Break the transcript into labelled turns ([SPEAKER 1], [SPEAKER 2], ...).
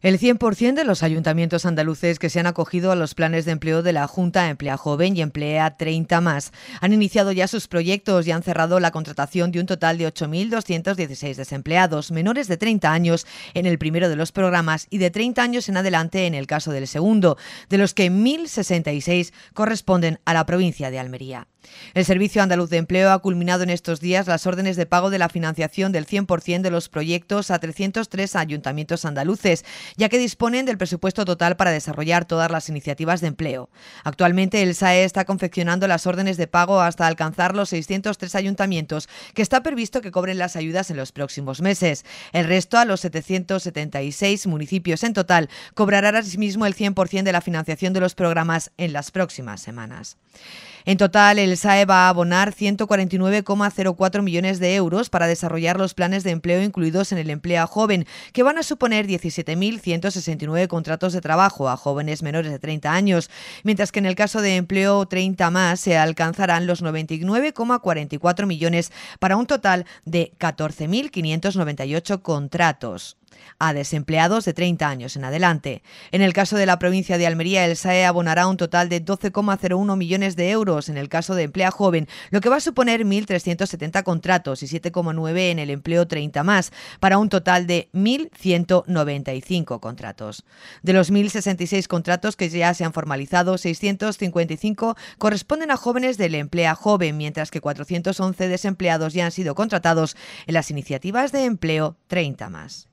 [SPEAKER 1] El 100% de los ayuntamientos andaluces que se han acogido a los planes de empleo de la Junta Emplea Joven y Emplea 30 más han iniciado ya sus proyectos y han cerrado la contratación de un total de 8.216 desempleados menores de 30 años en el primero de los programas y de 30 años en adelante en el caso del segundo, de los que 1.066 corresponden a la provincia de Almería. El Servicio Andaluz de Empleo ha culminado en estos días las órdenes de pago de la financiación del 100% de los proyectos a 303 ayuntamientos andaluces, ya que disponen del presupuesto total para desarrollar todas las iniciativas de empleo. Actualmente el SAE está confeccionando las órdenes de pago hasta alcanzar los 603 ayuntamientos, que está previsto que cobren las ayudas en los próximos meses. El resto, a los 776 municipios en total, cobrará asimismo el 100% de la financiación de los programas en las próximas semanas. En total, el el SAE va a abonar 149,04 millones de euros para desarrollar los planes de empleo incluidos en el empleo a joven, que van a suponer 17.169 contratos de trabajo a jóvenes menores de 30 años, mientras que en el caso de empleo 30 más se alcanzarán los 99,44 millones para un total de 14.598 contratos a desempleados de 30 años en adelante. En el caso de la provincia de Almería, el SAE abonará un total de 12,01 millones de euros en el caso de emplea joven, lo que va a suponer 1.370 contratos y 7,9 en el empleo 30 más, para un total de 1.195 contratos. De los 1.066 contratos que ya se han formalizado, 655 corresponden a jóvenes del emplea joven, mientras que 411 desempleados ya han sido contratados en las iniciativas de empleo 30 más.